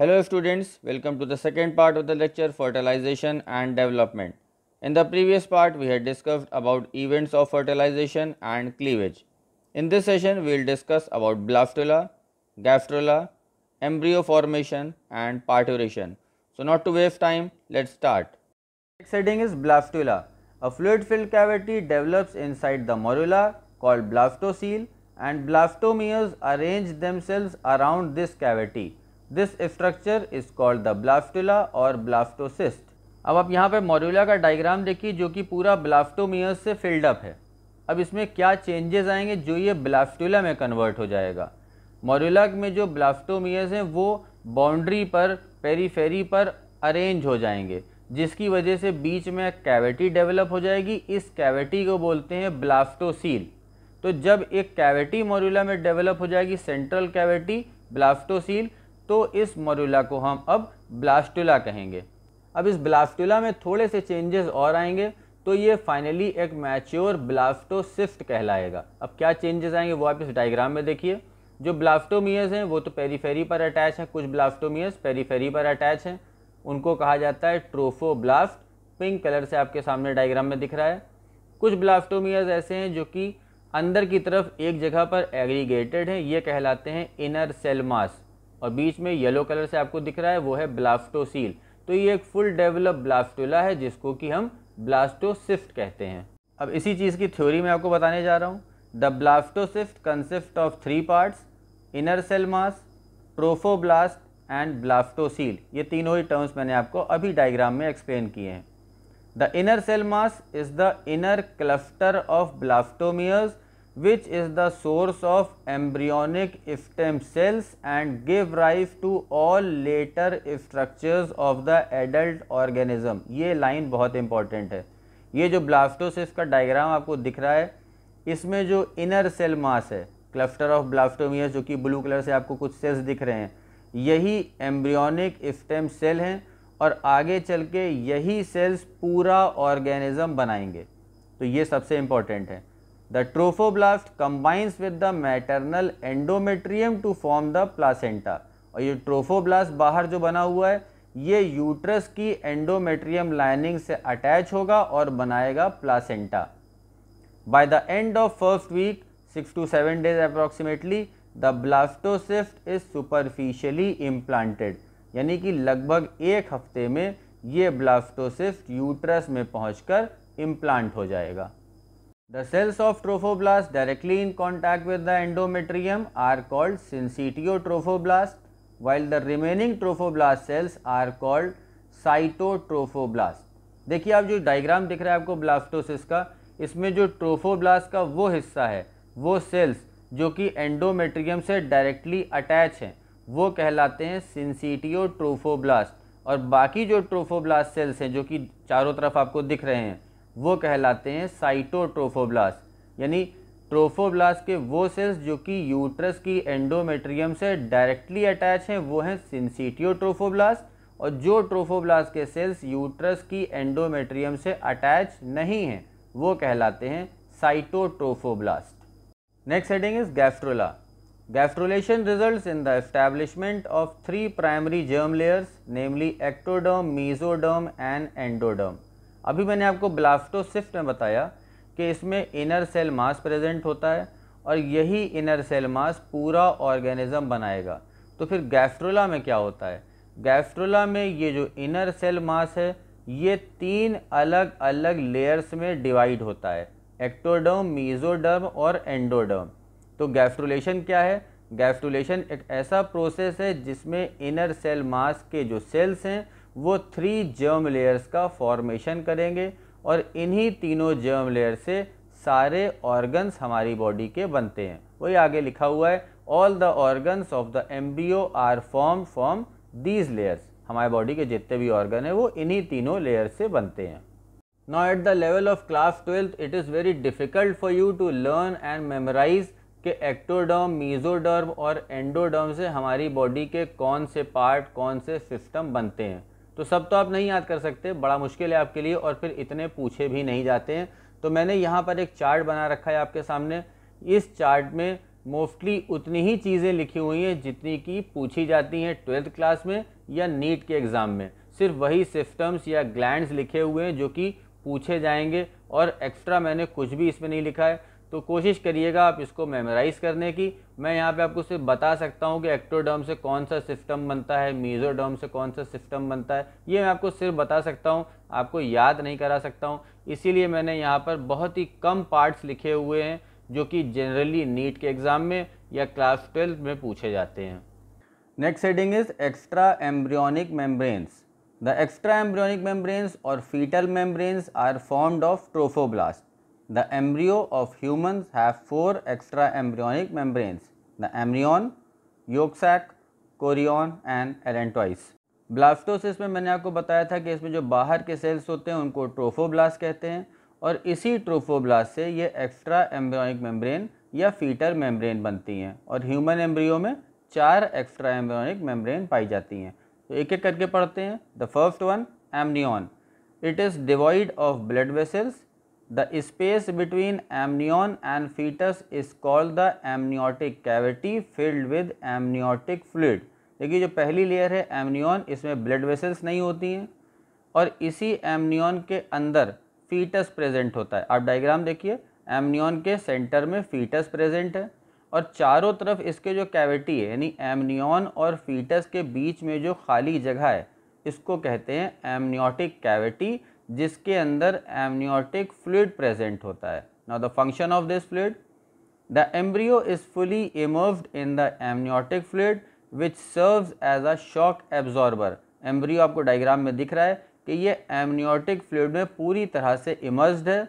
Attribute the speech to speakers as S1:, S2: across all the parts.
S1: Hello students, welcome to the second part of the lecture fertilization and development. In the previous part we had discussed about events of fertilization and cleavage. In this session we will discuss about blastula, gastrula, embryo formation and parturition. So not to waste time, let's start. Next heading is blastula. A fluid filled cavity develops inside the morula called blastocele and blastomeres arrange themselves around this cavity. This structure is called the blastula और blastocyst अब आप यहाँ पर मॉड्यूला का diagram देखिए जो कि पूरा ब्लाफ्टोमियर से फिल्डअप है अब इसमें क्या चेंजेस आएंगे जो ये ब्लास्टुला में कन्वर्ट हो जाएगा मॉड्यूला में जो ब्लास्टोमियस हैं वो बाउंड्री पर पेरीफेरी पर अरेंज हो जाएंगे जिसकी वजह से बीच में कैविटी डेवलप हो जाएगी इस कैविटी को बोलते हैं ब्लास्टोसील तो जब एक कैविटी मॉड्यूला में डेवलप हो जाएगी सेंट्रल कैविटी ब्लास्टोसील तो इस मोरूला को हम अब ब्लास्टुला कहेंगे अब इस ब्लास्टुला में थोड़े से चेंजेस और आएंगे तो ये फाइनली एक मैच्योर ब्लास्टोसिफ्ट कहलाएगा अब क्या चेंजेस आएंगे वो आप इस डायग्राम में देखिए जो ब्लास्टोमियस हैं वो तो पेरीफेरी पर अटैच हैं कुछ ब्लास्टोमियस पेरीफेरी पर अटैच हैं उनको कहा जाता है ट्रोफो ब्लास्ट पिंक कलर से आपके सामने डायग्राम में दिख रहा है कुछ ब्लास्टोमियस ऐसे हैं जो कि अंदर की तरफ एक जगह पर एग्रीगेटेड हैं ये कहलाते हैं इनर सेलमास और बीच में येलो कलर से आपको दिख रहा है वो है ब्लास्टोसील तो ये एक फुल डेवलप ब्लास्टोला है जिसको कि हम ब्लास्टोसिफ्ट कहते हैं अब इसी चीज़ की थ्योरी मैं आपको बताने जा रहा हूँ the blastocyst consist of three parts inner cell mass trophoblast and blastocoel ये तीनों ही टर्म्स मैंने आपको अभी डायग्राम में एक्सप्लेन किए हैं the inner cell mass is the inner cluster of blastomeres which is the source of embryonic stem cells and give rise to all later structures of the adult organism ये line बहुत important है ये जो blastocyst का diagram आपको दिख रहा है इसमें जो इनर सेल मास है क्लस्टर ऑफ ब्लास्टोमियस जो कि ब्लू कलर से आपको कुछ सेल्स दिख रहे हैं यही एम्ब्रियनिक स्टेम सेल हैं और आगे चल के यही सेल्स पूरा ऑर्गेनिज़म बनाएंगे तो ये सबसे इम्पॉर्टेंट है the trophoblast combines with the maternal endometrium to form the placenta और ये ट्रोफोब्लास्ट बाहर जो बना हुआ है ये यूट्रस की एंडोमेट्रियम लाइनिंग से अटैच होगा और बनाएगा placenta by the end of first week six to seven days approximately the blastocyst is superficially implanted यानी कि लगभग एक हफ्ते में ये ब्लास्टोसिफ्ट यूट्रस में पहुंचकर इम्प्लांट हो जाएगा The cells of trophoblast directly in contact with the endometrium are called syncytiotrophoblasts, while the remaining trophoblast cells are called cytotrophoblasts. देखिए आप जो डायग्राम दिख रहा है आपको ब्लास्टोसिस का इसमें जो ट्रोफोब्लास्ट का वो हिस्सा है वो सेल्स जो कि एंडोमेट्रियम से डायरेक्टली अटैच हैं वो कहलाते हैं सिंसिटियो ट्रोफोब्लास्ट और बाकी जो ट्रोफोब्लास्ट सेल्स हैं जो कि चारों तरफ आपको दिख रहे हैं वो कहलाते हैं साइटोट्रोफोब्लास्ट यानी ट्रोफोब्लास्ट के वो सेल्स जो कि यूट्रस की एंडोमेट्रियम से डायरेक्टली अटैच हैं वो हैं सिंसीटियोट्रोफोब्लास्ट और जो ट्रोफोब्लास्ट के सेल्स यूट्रस की एंडोमेट्रियम से अटैच नहीं हैं वो कहलाते हैं cytotrophoblast next heading is gastrula gastrulation result in the establishment of three primary germ layers namely ectoderm mesoderm and endoderm अभी मैंने आपको सिफ्ट में बताया कि इसमें इनर सेल मास प्रेजेंट होता है और यही इनर सेल मास पूरा ऑर्गेनिज्म बनाएगा तो फिर गैस्ट्रोला में क्या होता है गैस्ट्रोला में ये जो इनर सेल मास है ये तीन अलग अलग लेयर्स में डिवाइड होता है एक्टोडर्म मीजोडर्म और एंडोडर्म तो गैस्ट्रोलेशन क्या है गैस्ट्रोलेशन एक ऐसा प्रोसेस है जिसमें इनर सेल मास के जो सेल्स हैं वो थ्री जर्म लेयर्स का फॉर्मेशन करेंगे और इन्हीं तीनों जर्म लेयर से सारे ऑर्गन्स हमारी बॉडी के बनते हैं वही आगे लिखा हुआ है all the organs of the embryo are form form these layers हमारे बॉडी के जितने भी ऑर्गन हैं वो इन्हीं तीनों लेयर से बनते हैं now at the level of class twelfth it is very difficult for you to learn and memorize के एक्टोडर्म मीजोडर्म और एंडोडर्म से हमारी बॉडी के कौन से पार्ट कौन से सिस्टम बनते हैं तो सब तो आप नहीं याद कर सकते बड़ा मुश्किल है आपके लिए और फिर इतने पूछे भी नहीं जाते हैं तो मैंने यहाँ पर एक चार्ट बना रखा है आपके सामने इस चार्ट में मोस्टली उतनी ही चीज़ें लिखी हुई हैं जितनी की पूछी जाती हैं ट्वेल्थ क्लास में या नीट के एग्ज़ाम में सिर्फ वही सिस्टम्स या ग्लैंड लिखे हुए हैं जो कि पूछे जाएंगे और एक्स्ट्रा मैंने कुछ भी इसमें नहीं लिखा है तो कोशिश करिएगा आप इसको मेमोराइज करने की मैं यहाँ पे आपको सिर्फ बता सकता हूँ कि एक्टोडर्म से कौन सा सिस्टम बनता है मीजोडर्म से कौन सा सिस्टम बनता है ये मैं आपको सिर्फ बता सकता हूँ आपको याद नहीं करा सकता हूँ इसीलिए मैंने यहाँ पर बहुत ही कम पार्ट्स लिखे हुए हैं जो कि जनरली नीट के एग्ज़ाम में या क्लास ट्वेल्थ में पूछे जाते हैं next heading is extra embryonic membranes the extra embryonic membranes और foetal membranes are formed of trophoblast The embryo of humans have four extra embryonic membranes, the embryon, yolk sac, chorion and allantois blastocyst में मैंने आपको बताया था कि इसमें जो बाहर के सेल्स होते हैं उनको ट्रोफोब्लास्ट कहते हैं और इसी ट्रोफोब्लास्ट से ये एक्स्ट्रा एम्ब्रियोनिक मेम्ब्रेन या फीटर मेम्ब्रेन बनती हैं और ह्यूमन एम्ब्रियो में चार एक्स्ट्रा एम्ब्रियोनिक मेम्ब्रेन पाई जाती हैं तो एक एक करके पढ़ते हैं the first one amnion it is devoid of blood vessels the space between amnion and foetus is called the amniotic cavity filled with amniotic fluid देखिए जो पहली लेयर है एमनियन इसमें ब्लड वेसल्स नहीं होती हैं और इसी एमनियन के अंदर फीटस प्रेजेंट होता है आप डायग्राम देखिए एमनियन के सेंटर में फीटस प्रेजेंट है और चारों तरफ इसके जो कैविटी है यानी एमनियन और फीटस के बीच में जो खाली जगह है इसको कहते हैं एमनियोटिक कैविटी जिसके अंदर एमनियोटिक फ्लूड प्रेजेंट होता है now the function of this fluid the embryo is fully immersed in the amniotic fluid which serves as a shock absorber embryo आपको डायग्राम में दिख रहा है कि ये एमनियोटिक फ्लूड में पूरी तरह से इमर्ज्ड है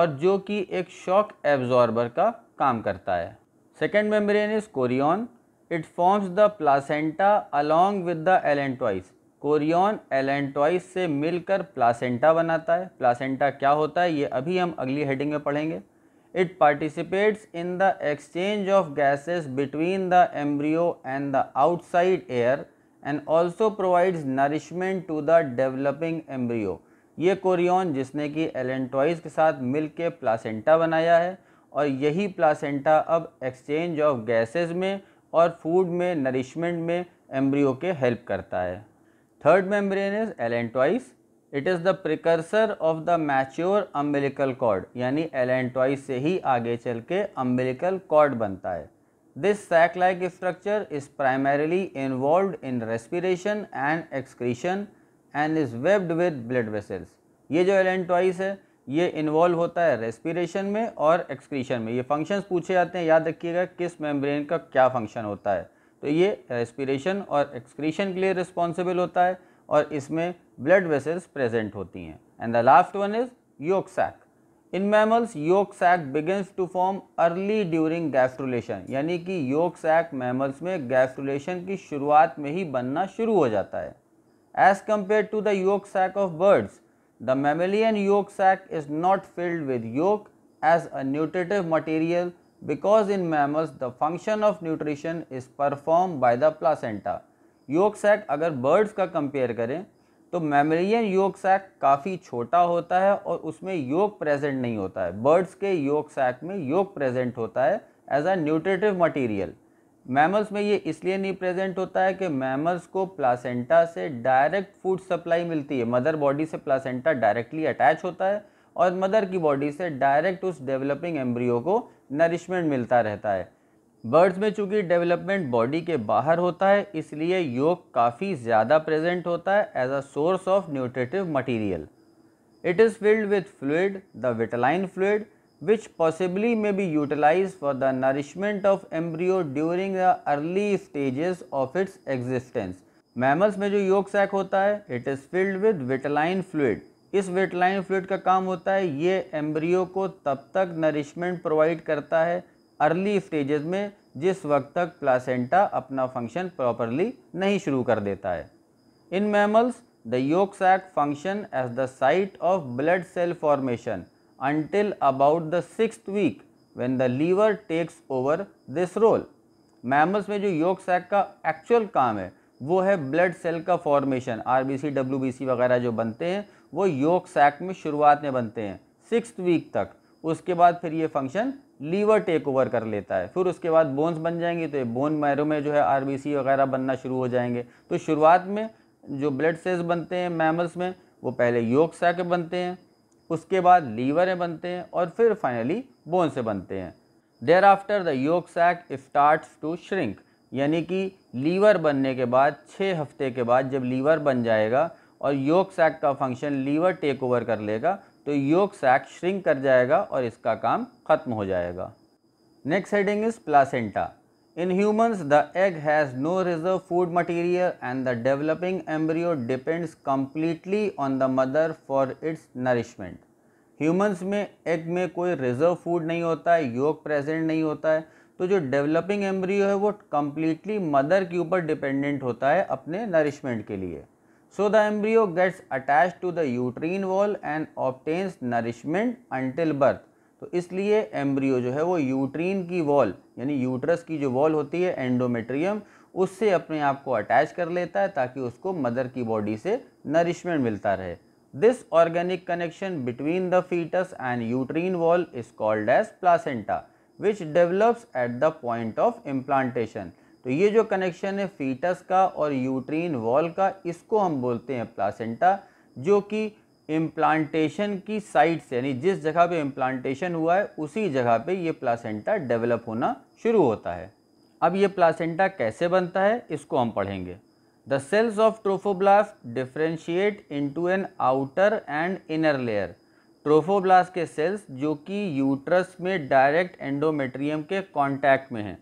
S1: और जो कि एक शॉक एब्जॉर्बर का काम करता है second membrane is chorion it forms the placenta along with the allantois chorion allantois से मिलकर प्लासेंटा बनाता है प्लासेंटा क्या होता है ये अभी हम अगली हेडिंग में पढ़ेंगे it participates in the exchange of gases between the embryo and the outside air and also provides nourishment to the developing embryo ये कोरियन जिसने कि एलेंटोइस के साथ मिल के प्लासेंटा बनाया है और यही प्लासेंटा अब एक्सचेंज ऑफ गैसेज में और फूड में नरिशमेंट में एम्ब्रियो के हेल्प करता है third membrane is allantois it is the precursor of the mature umbilical cord यानी एलेंटॉइस से ही आगे चल के अम्बेलिकल कॉर्ड बनता है this sac like structure is primarily involve in respiration and excretion and is webbed with blood vessels ये जो एलेंटॉइस है ये इन्वॉल्व होता है रेस्पिरेशन में और एक्सक्रीशन में ये फंक्शंस पूछे जाते हैं याद रखिएगा किस मेम्ब्रेन का क्या फंक्शन होता है तो ये रेस्पिरेशन और एक्सक्रीशन के लिए रिस्पॉन्सिबल होता है और इसमें ब्लड वेसल्स प्रेजेंट होती हैं and the last one is yolk sac in mammals yolk sac begins to form early during gastrulation यानी कि योक सैक मैमल्स में गैस्ट्रोलेशन की शुरुआत में ही बनना शुरू हो जाता है as compare to the yolk sac of birds the mammalian yolk sac is not filled with yolk as a nutritive material because in mammals the function of nutrition is performed by the placenta yolk sac अगर birds का compare करें तो मेमोरियन yolk sac काफ़ी छोटा होता है और उसमें योग प्रेजेंट नहीं होता है बर्ड्स के योग सैक में योग प्रेजेंट होता है as a nutritive material mammals में ये इसलिए नहीं प्रेजेंट होता है कि मैमल्स को प्लासेंटा से डायरेक्ट फूड सप्लाई मिलती है मदर बॉडी से प्लासेंटा डायरेक्टली अटैच होता है और मदर की बॉडी से डायरेक्ट उस डेवलपिंग एम्ब्रियो को नरिशमेंट मिलता रहता है बर्ड्स में चूँकि डेवलपमेंट बॉडी के बाहर होता है इसलिए योग काफ़ी ज़्यादा प्रेजेंट होता है as a source of nutritive material it is filled with fluid the vitelline fluid which possibly may be utilise for the nourishment of embryo during the early stages of its existence mammals में जो yolk sac होता है it is filled with vitelline fluid इस vitelline fluid का काम होता है ये एम्ब्रियो को तब तक नरिशमेंट प्रोवाइड करता है अर्ली स्टेजेस में जिस वक्त तक प्लासेंटा अपना फंक्शन प्रॉपरली नहीं शुरू कर देता है in mammals the yolk sac function as the site of blood cell formation until about the six week when the liver takes over this role mammals में जो योग सैक का actual काम है वो है ब्लड सेल का formation R B C W B C वगैरह जो बनते हैं वो योग सैक में शुरुआत में बनते हैं सिक्स वीक तक उसके बाद फिर ये फंक्शन लीवर टेक ओवर कर लेता है फिर उसके बाद बोन्स बन जाएंगे तो ये बोन मैरो में जो है आरबीसी वगैरह बनना शुरू हो जाएंगे तो शुरुआत में जो ब्लड सेल्स बनते हैं मैमल्स में वो पहले योग सैक बनते हैं उसके बाद लीवर में बनते हैं और फिर फाइनली बोन से बनते हैं thereafter the yolk sac start to shrink यानी कि लीवर बनने के बाद छः हफ्ते के बाद जब लीवर बन जाएगा और योग सैक का फंक्शन लीवर टेक ओवर कर लेगा तो योग सैक श्रिंक कर जाएगा और इसका काम खत्म हो जाएगा next heading is placenta in humans the egg has no reserve food material and the developing embryo depends completely on the mother for its nourishment humans में एग में कोई रिजर्व फूड नहीं होता है योग प्रेजेंट नहीं होता है तो जो डेवलपिंग एम्ब्रियो है वो कम्प्लीटली मदर के ऊपर डिपेंडेंट होता है अपने नरिशमेंट के लिए So the embryo gets attached to the uterine wall and obtains nourishment until birth. तो इसलिए एम्ब्रियो जो है वो यूट्रीन की वॉल यानी यूट्रस की जो वॉल होती है एंडोमेट्रियम उससे अपने आप को अटैच कर लेता है ताकि उसको मदर की बॉडी से नरिशमेंट मिलता रहे this organic connection between the foetus and uterine wall is called as placenta which develops at the point of implantation तो ये जो कनेक्शन है फीटस का और यूट्रीन वॉल का इसको हम बोलते हैं प्लासेंटा जो कि इम्प्लांटेशन की साइट से यानी जिस जगह पे इम्प्लांटेशन हुआ है उसी जगह पे ये प्लासेंटा डेवलप होना शुरू होता है अब ये प्लासेंटा कैसे बनता है इसको हम पढ़ेंगे the cells of trophoblast differentiate to an outer and inner layer trophoblast के सेल्स जो कि यूट्रस में डायरेक्ट एंडोमेट्रियम के कॉन्टैक्ट में हैं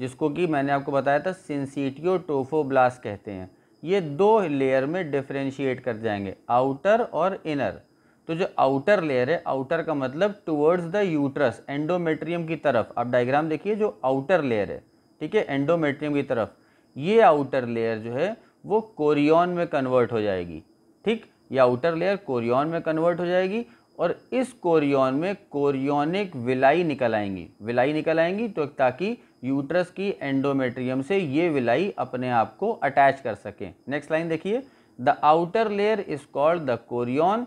S1: जिसको कि मैंने आपको बताया था सिंसीटियो टोफोब्लास कहते हैं ये दो लेयर में डिफ्रेंशिएट कर जाएंगे आउटर और इनर तो जो आउटर लेयर है आउटर का मतलब टुवर्ड्स द यूट्रस एंडोमेट्रियम की तरफ आप डायग्राम देखिए जो आउटर लेयर है ठीक है एंडोमेट्रियम की तरफ ये आउटर लेयर जो है वो कोरियन में कन्वर्ट हो जाएगी ठीक ये आउटर लेयर कोरियन में कन्वर्ट हो जाएगी और इस कोरियन में कोरियोनिक विलाई निकल आएंगी विलाई निकल आएंगी तो ताकि यूट्रस की एंडोमेट्रियम से ये विलाई अपने आप को अटैच कर सकें नेक्स्ट लाइन देखिए the outer layer is called the chorion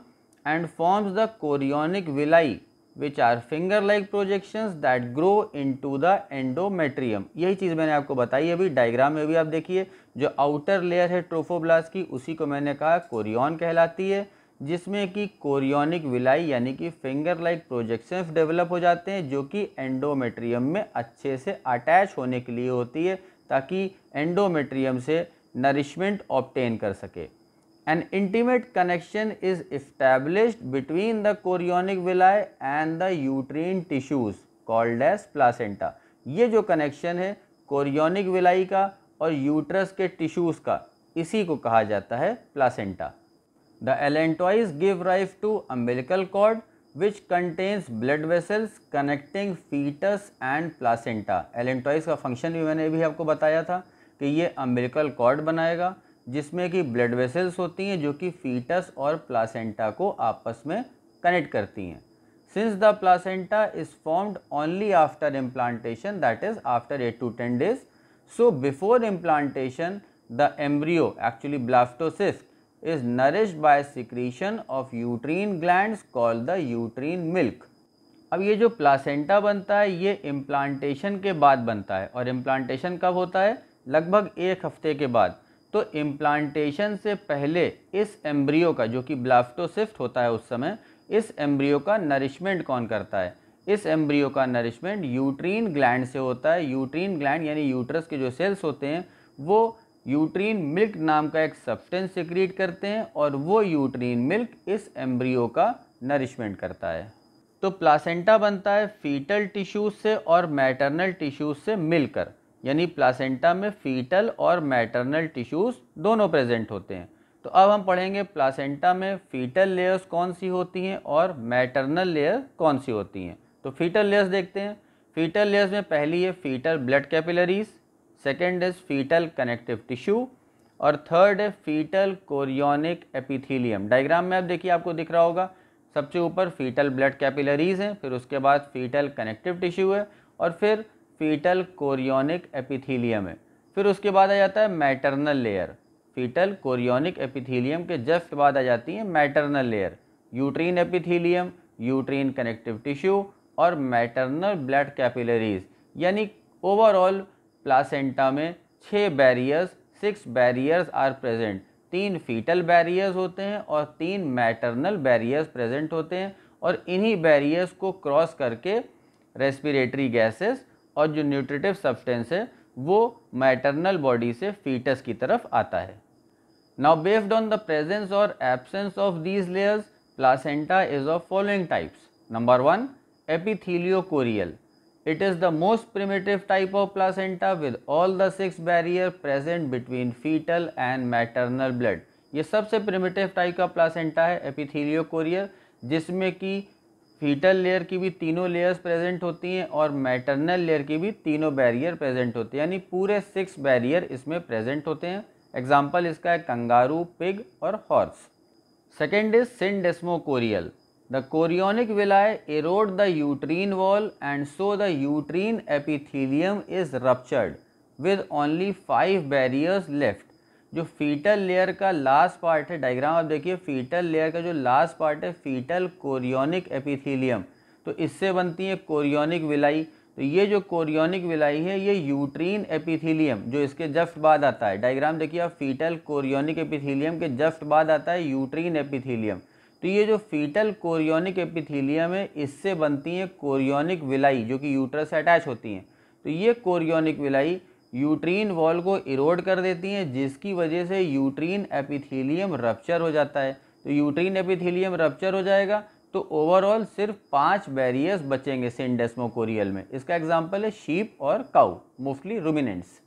S1: forms the chorionic villi which are finger like projection that grow into the endometrium यही चीज़ मैंने आपको बताई अभी डायग्राम में भी आप देखिए जो आउटर लेयर है ट्रोफोब्लास्ट की उसी को मैंने कहा कोरियन कहलाती है जिसमें कि कोरियोनिक विलाई यानी कि फिंगर लाइक प्रोजेक्शंस डेवलप हो जाते हैं जो कि एंडोमेट्रियम में अच्छे से अटैच होने के लिए होती है ताकि एंडोमेट्रियम से नरिशमेंट ऑप्टेन कर सके an intimate connection is established between the chorionic villi and the uterine tissues called as placenta ये जो कनेक्शन है कोरियोनिक विलाई का और यूट्रस के टिश्यूज़ का इसी को कहा जाता है placenta the allantois give rise to umbilical cord which contains blood vessels connecting foetus and placenta allantois का फंक्शन भी मैंने भी आपको बताया था कि ये अम्बेलिकल कॉर्ड बनाएगा जिसमें कि ब्लड वेसल्स होती हैं जो कि फीटस और प्लासेंटा को आपस में कनेक्ट करती हैं since the placenta is formed only after implantation that is after eight to ten days so before implantation the embryo actually blastocyst is nourished by secretion of uterine glands called the uterine milk. अब ये जो placenta बनता है ये implantation के बाद बनता है और इम्प्लांटेशन कब होता है लगभग एक हफ्ते के बाद तो इम्प्लांटेशन से पहले इस एम्ब्रियो का जो कि ब्लास्टोसिफ्ट होता है उस समय इस एम्ब्रियो का नरिशमेंट कौन करता है इस एम्ब्रियो का नरिशमेंट यूट्रीन ग्लैंड से होता है यूट्रीन ग्लैंड यानी यूट्रस के जो सेल्स होते हैं वो यूट्रीन मिल्क नाम का एक सब्सटेंस सिक्रिएट करते हैं और वो यूट्रीन मिल्क इस एम्ब्रियो का नरिशमेंट करता है तो प्लासेंटा बनता है फीटल टिश्यूज से और मैटरनल टिश्यूज से मिलकर यानी प्लासेंटा में फीटल और मैटरनल टिश्यूज दोनों प्रेजेंट होते हैं तो अब हम पढ़ेंगे प्लासेंटा में फीटल लेयर्स कौन सी होती हैं और मैटरनल लेयर कौन सी होती हैं तो फीटल लेयर्स देखते हैं फीटल लेयर्स में पहली है foetal blood capillaries second is foetal connective tissue और थर्ड है फीटल कोरियोनिक एपिथीलियम डायग्राम में आप देखिए आपको दिख रहा होगा सबसे ऊपर फीटल ब्लड कैपिलरीज हैं फिर उसके बाद फीटल कनेक्टिव टिश्यू है और फिर फीटल कोरियोनिक एपिथीलियम है फिर उसके बाद आ जाता है maternal layer foetal chorionic epithelium के जस्ट बाद आ जाती है maternal layer uterine epithelium uterine connective tissue और मैटरनल ब्लड कैपिलरीज यानी ओवरऑल प्लासेंटा में छः barriers six barriers are present तीन फीटल बैरियर्स होते हैं और तीन मैटरनल बैरियर्स प्रेजेंट होते हैं और इन्हीं बैरियर्स को क्रॉस करके रेस्पिरेटरी गैसेस और जो न्यूट्रिटिव सब्सटेंस है वो मैटरनल बॉडी से फीटस की तरफ आता है now based on the presence और absence of these layers placenta is of following types number one epitheliochorial it is the most primitive type of placenta with all the six barrier present between foetal and maternal blood ये सबसे primitive type का placenta है एपिथीलियो courier जिसमें कि fetal layer की भी तीनों layers present होती हैं और मैटरनल लेयर की भी तीनों बैरियर प्रेजेंट होते हैं यानी पूरे सिक्स बैरियर इसमें प्रेजेंट होते हैं एग्जाम्पल इसका है कंगारू पिग और horse second is syndesmochorial the chorionic villi erode the uterine wall and so the uterine epithelium is ruptured with only five barriers left जो फीटल लेयर का last part है diagram आप देखिए foetal layer का जो last part है foetal chorionic epithelium तो इससे बनती है कोरियोनिक विलाई तो ये जो कोरियोनिक विलाई है ये यूट्रीन एपिथीलियम जो इसके जस्ट बाद आता है डायग्राम देखिए आप फीटल कोरियोनिक एपिथीलियम के जस्ट बाद आता है यूट्रीन एपिथीलियम तो ये जो फीटल कोरियोनिक एपिथीलियम है इससे बनती हैं कोरियोनिक विलाई जो कि यूट्रस से अटैच होती हैं तो ये कोरियोनिक विलाई यूट्रीन वॉल को इरोड कर देती हैं जिसकी वजह से यूट्रीन एपिथीलियम रप्चर हो जाता है तो यूट्रीन एपिथीलियम रप्चर हो जाएगा तो ओवरऑल सिर्फ पांच बैरियर्स बचेंगे सिंडेस्मोकोरियल में इसका एग्जाम्पल है शीप और cow mostly ruminants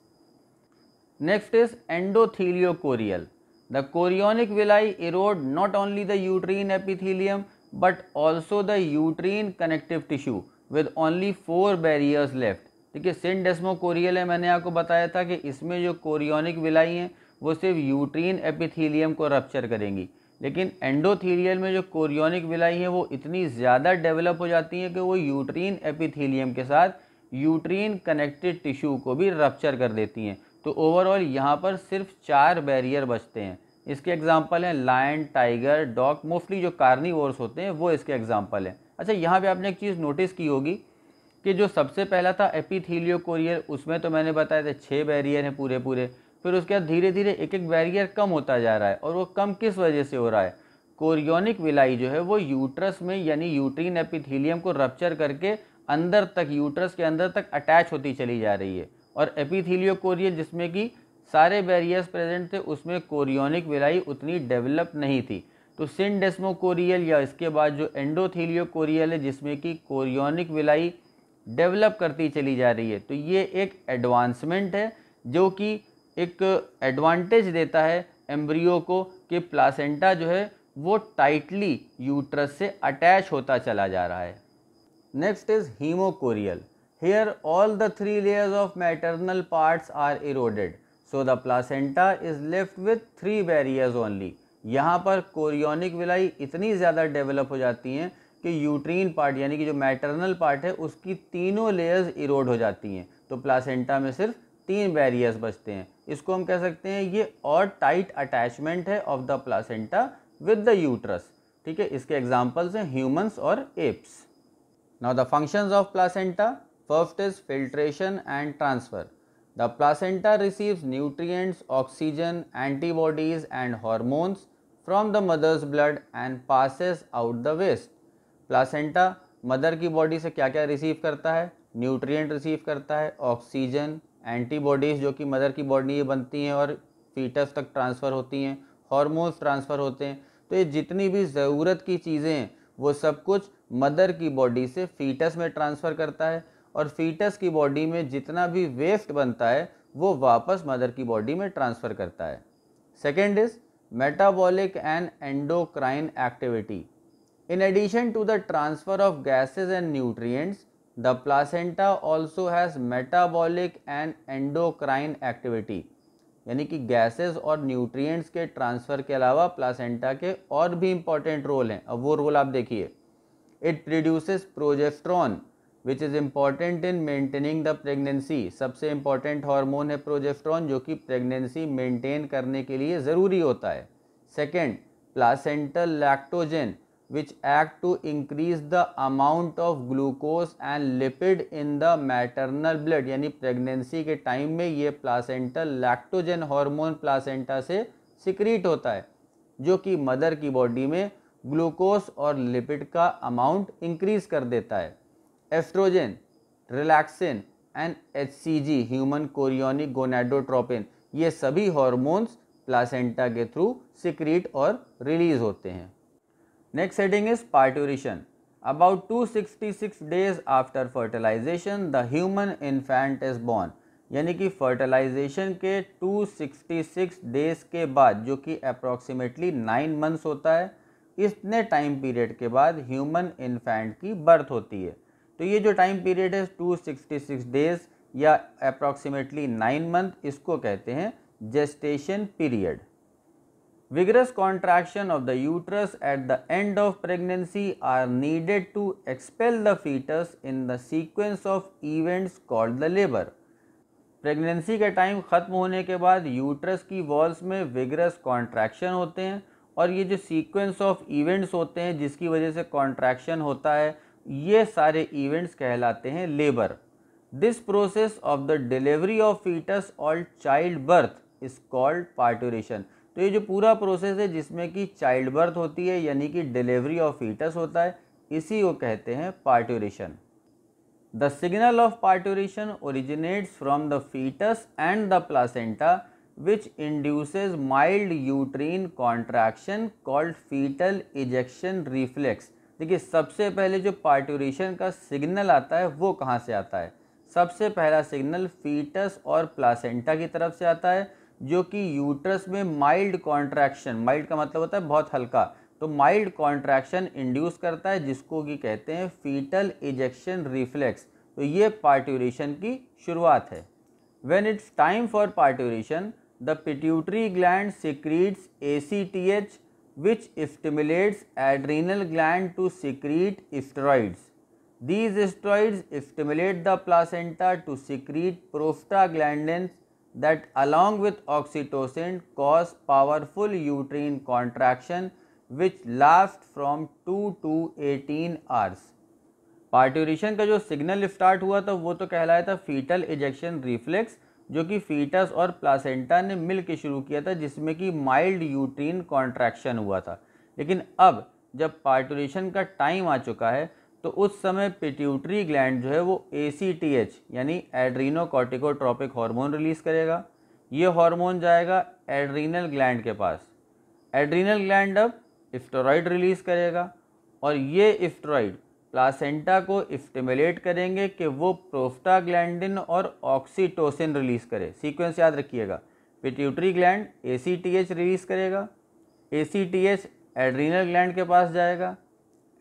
S1: next is endotheliochorial the chorionic villi erode not only the uterine epithelium but also the uterine connective tissue with only four barriers left ठीक है सिन chorial है मैंने आपको बताया था कि इसमें जो कोरियोनिक विलाई हैं वो सिर्फ यूट्रीन एपिथीलियम को रप्चर करेंगी लेकिन एंडोथीलियल में जो कोरियोनिक विलाई हैं वो इतनी ज़्यादा डेवलप हो जाती हैं कि वो यूट्रीन एपिथीलियम के साथ यूट्रीन कनेक्टेड टिश्यू को भी रप्चर कर देती हैं तो ओवरऑल यहाँ पर सिर्फ चार बैरियर बचते हैं इसके एग्जाम्पल हैं लायन टाइगर डॉग मोस्टली जो कार्नी होते हैं वो इसके एग्जाम्पल हैं अच्छा यहाँ पे आपने एक चीज़ नोटिस की होगी कि जो सबसे पहला था एपीथीलियो कोरियर उसमें तो मैंने बताया था छः बैरियर हैं पूरे पूरे फिर उसके बाद धीरे धीरे एक एक बैरियर कम होता जा रहा है और वो कम किस वजह से हो रहा है कोरियोनिक विलाई जो है वो यूट्रस में यानी यूट्रीन एपिथीलियम को रप्चर करके अंदर तक यूट्रस के अंदर तक अटैच होती चली जा रही है और एपिथीलियो कोरियल जिसमें कि सारे बैरियर्स प्रेजेंट थे उसमें कोरियोनिक विलाई उतनी डेवलप नहीं थी तो सिन या इसके बाद जो एंडोथीलियो कोरियल है जिसमें कि कोरियोनिक विलाई डेवलप करती चली जा रही है तो ये एक एडवांसमेंट है जो कि एक एडवांटेज देता है एम्ब्रियो को कि प्लासेंटा जो है वो टाइटली यूट्रस से अटैच होता चला जा रहा है next is haemochorial Here all the three layers of maternal parts are eroded. So the placenta is left with three barriers only. यहाँ पर कोरियोनिक विलाई इतनी ज़्यादा डेवलप हो जाती हैं कि यूट्रीन पार्ट यानी कि जो मैटरनल पार्ट है उसकी तीनों लेयर्स इरोड हो जाती हैं तो प्लासेंटा में सिर्फ तीन बैरियर्स बचते हैं इसको हम कह सकते हैं ये और टाइट अटैचमेंट है of the placenta with the uterus ठीक है इसके एग्जाम्पल्स हैं ह्यूमन्स और apes now the functions of placenta First is filtration and transfer. The placenta receives nutrients, oxygen, antibodies and hormones from the mother's blood and passes out the waste. Placenta mother की body से क्या क्या receive करता है nutrient receive करता है oxygen antibodies जो कि मदर की बॉडी ये बनती हैं और फीटस तक ट्रांसफ़र होती हैं हॉर्मोन्स ट्रांसफ़र होते हैं तो ये जितनी भी ज़रूरत की चीज़ें हैं वो सब कुछ मदर की बॉडी से फीटस में ट्रांसफ़र करता है और फीटस की बॉडी में जितना भी वेस्ट बनता है वो वापस मदर की बॉडी में ट्रांसफ़र करता है second is metabolic and endocrine activity in addition to the transfer of gases and nutrients the placenta also has metabolic and endocrine activity यानी कि गैसेज और न्यूट्रियट्स के ट्रांसफ़र के अलावा प्लासेंटा के और भी इम्पॉर्टेंट रोल हैं अब वो रोल आप देखिए it produces progesterone which is important in maintaining the pregnancy सबसे इम्पॉर्टेंट हार्मोन है प्रोजेस्ट्रॉन जो कि प्रेगनेंसी मेंटेन करने के लिए ज़रूरी होता है second placental lactogen which act to increase the amount of glucose and lipid in the maternal blood यानी प्रेगनेंसी के टाइम में ये प्लासेंटल लैक्टोजन हार्मोन प्लासेंटा से सिक्रीट होता है जो कि मदर की बॉडी में ग्लूकोस और लिपिड का अमाउंट इंक्रीज कर देता है oestrogen relaxin and H C G human chorionic gonadotropin ये सभी हॉर्मोन्स प्लासेंटा के थ्रू सिक्रीट और रिलीज होते हैं next heading is parturition about 266 days after fertilisation the human infant is born यानी कि फर्टिलाइजेशन के 266 डेज के बाद जो कि अप्रॉक्सीमेटली नाइन मंथ्स होता है इतने टाइम पीरियड के बाद ह्यूमन इन्फेंट की बर्थ होती है तो ये जो टाइम पीरियड है 266 डेज या अप्रॉक्सीमेटली नाइन मंथ इसको कहते हैं gestation period vigorous contraction of the uterus at the end of pregnancy are needed to expel the foetus in the sequence of events called the labour pregnancy का time ख़त्म होने के बाद uterus की walls में विगरस कॉन्ट्रैक्शन होते हैं और ये जो सीक्वेंस ऑफ इवेंट्स होते हैं जिसकी वजह से कॉन्ट्रैक्शन होता है ये सारे इवेंट्स कहलाते हैं labour this process of the delivery of foetus और child birth is called parturition तो ये जो पूरा प्रोसेस है जिसमें कि चाइल्ड बर्थ होती है यानी कि डिलीवरी ऑफ फीटस होता है इसी को कहते हैं parturition the signal of parturition originates from the foetus and the placenta which induces mild uterine contraction called foetal ejection reflex देखिए सबसे पहले जो पार्टोरेशन का सिग्नल आता है वो कहाँ से आता है सबसे पहला सिग्नल फीटस और प्लासेंटा की तरफ से आता है जो कि यूट्रस में माइल्ड कॉन्ट्रैक्शन माइल्ड का मतलब होता है बहुत हल्का तो माइल्ड कॉन्ट्रैक्शन इंड्यूस करता है जिसको कि कहते हैं फीटल इजेक्शन रिफ्लेक्स तो ये पार्ट्यूरेशन की शुरुआत है when it's time for parturition the pituitary gland secretes A C T H which stimulates adrenal gland to secrete steroids. These steroids stimulate the placenta to secrete prostaglandins that along with oxytocin cause powerful uterine contraction which lasts from 2 to 18 hours. Parturition का जो signal start हुआ था वो तो कहलाया था fetal ejection reflex जो कि फीटस और प्लासेंटा ने मिल के शुरू किया था जिसमें कि माइल्ड यूट्रीन कॉन्ट्रैक्शन हुआ था लेकिन अब जब पार्टोलेशन का टाइम आ चुका है तो उस समय पिट्यूटरी ग्लैंड जो है वो ए यानी एड्रीनो कॉर्टिकोट्रॉपिक हार्मोन रिलीज़ करेगा ये हार्मोन जाएगा एड्रीनल ग्लैंड के पास एड्रीनल ग्लैंड अब इफ्टोराइड रिलीज़ करेगा और ये इफ्टोराइड प्लासेंटा को स्टिमुलेट करेंगे कि वो प्रोफ्टाग्लैंडिन और ऑक्सीटोसिन रिलीज़ करे सीक्वेंस याद रखिएगा पिट्यूटरी ग्लैंड ए रिलीज़ करेगा ए एड्रीनल ग्लैंड के पास जाएगा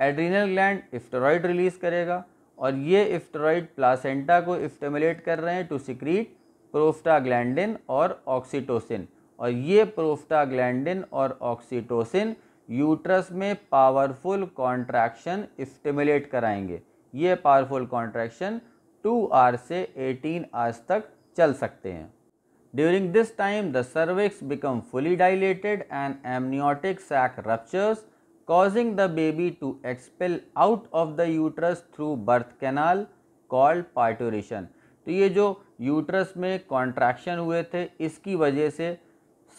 S1: एड्रीनल ग्लैंड इफ्टरॉइड रिलीज़ करेगा और ये इफ्टरॉइड प्लासेंटा को स्टिमुलेट कर रहे हैं टू सिक्रीट प्रोफ्टाग्लैंडिन और ऑक्सीटोसिन और ये प्रोफ्टाग्लैंडिन और ऑक्सीटोसिन यूट्रस में पावरफुल कॉन्ट्रैक्शन स्टिमुलेट कराएंगे ये पावरफुल कॉन्ट्रैक्शन 2 आर से 18 आर्स तक चल सकते हैं during this time the cervix become fully dilated and amniotic sac ruptures causing the baby to expel out of the uterus through birth canal called parturition तो ये जो यूट्रस में contraction हुए थे इसकी वजह से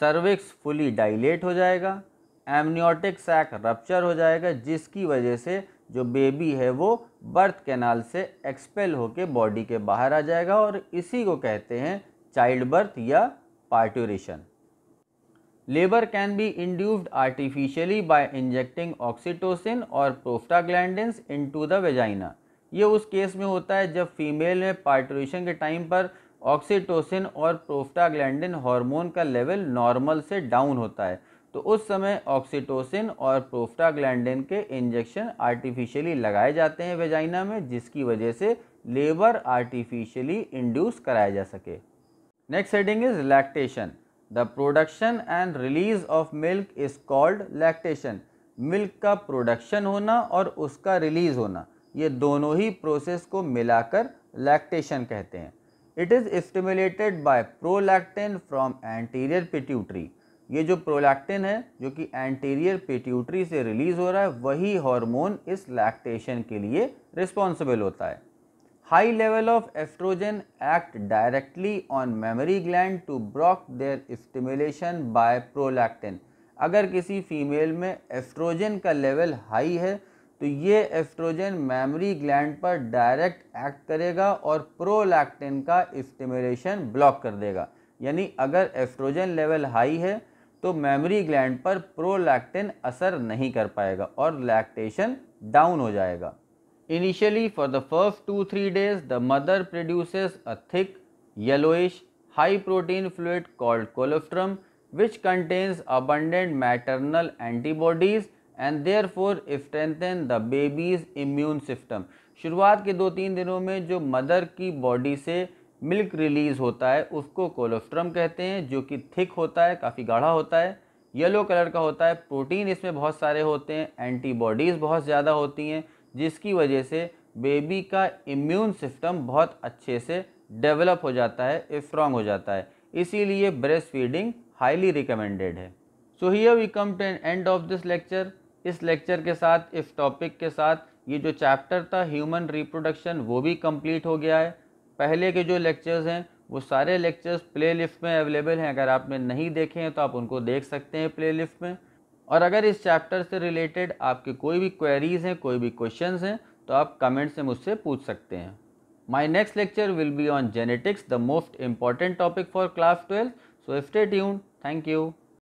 S1: सर्विक्स फुली डाइलेट हो जाएगा एमनियोटिक सैक रप्चर हो जाएगा जिसकी वजह से जो बेबी है वो बर्थ कैनाल से एक्सपेल होकर बॉडी के बाहर आ जाएगा और इसी को कहते हैं चाइल्ड बर्थ या parturition labour can be induced artificially by injecting oxytocin और इन इनटू द वेजाइना ये उस केस में होता है जब फीमेल में पार्टोरेशन के टाइम पर ऑक्सीटोसिन और प्रोफ्टाग्लैंडिन हार्मोन का लेवल नॉर्मल से डाउन होता है तो उस समय ऑक्सीटोसिन और प्रोफ्टाग्लैंडिन के इंजेक्शन आर्टिफिशियली लगाए जाते हैं वेजाइना में जिसकी वजह से लेबर आर्टिफिशियली इंड्यूस कराया जा सके next heading is lactation the production and release of milk is called lactation milk का प्रोडक्शन होना और उसका रिलीज होना ये दोनों ही प्रोसेस को मिलाकर लैक्टेशन कहते हैं it is stimulated by prolactin from anterior pituitary ये जो प्रोलैक्टिन है जो कि एंटीरियर पेट्यूटरी से रिलीज़ हो रहा है वही हार्मोन इस लैक्टेशन के लिए रिस्पॉन्सिबल होता है high level of estrogen act directly on mammary gland to block their stimulation by prolactin अगर किसी फीमेल में एस्ट्रोजन का लेवल हाई है तो ये एस्ट्रोजन मेमोरी ग्लैंड पर डायरेक्ट एक्ट करेगा और प्रोलैक्टिन का स्टिमुलेशन ब्लॉक कर देगा यानी अगर एस्ट्रोजन लेवल हाई है तो मेमोरी ग्लैंड पर प्रोलैक्टिन असर नहीं कर पाएगा और लैक्टेशन डाउन हो जाएगा initially for the first two three days the mother produce a thick yellowish high protein fluid called colostrum which contains abundant maternal antibodies and therefore strengthen the baby's immune system शुरुआत के दो तीन दिनों में जो mother की body से milk release होता है उसको कोलोस्ट्रम कहते हैं जो कि थिक होता है काफ़ी गाढ़ा होता है येलो कलर का होता है प्रोटीन इसमें बहुत सारे होते हैं एंटीबॉडीज़ बहुत ज़्यादा होती हैं जिसकी वजह से बेबी का इम्यून सिस्टम बहुत अच्छे से डेवलप हो जाता है स्ट्रॉन्ग हो जाता है इसीलिए ब्रेस्ट फीडिंग हाईली रिकमेंडेड है so here we come to end of this lecture इस लेक्चर के साथ इस टॉपिक के साथ ये जो चैप्टर था ह्यूमन रिप्रोडक्शन वो भी कंप्लीट हो गया है पहले के जो लेक्चर्स हैं वो सारे लेक्चर्स प्ले लिस्ट में अवेलेबल हैं अगर आपने नहीं देखे हैं तो आप उनको देख सकते हैं प्ले लिस्ट में और अगर इस चैप्टर से रिलेटेड आपकी कोई भी क्वेरीज हैं कोई भी क्वेश्चन हैं तो आप कमेंट से मुझसे पूछ सकते हैं my next lecture will be on genetics the most important topic for class twelfth so stay tuned thank you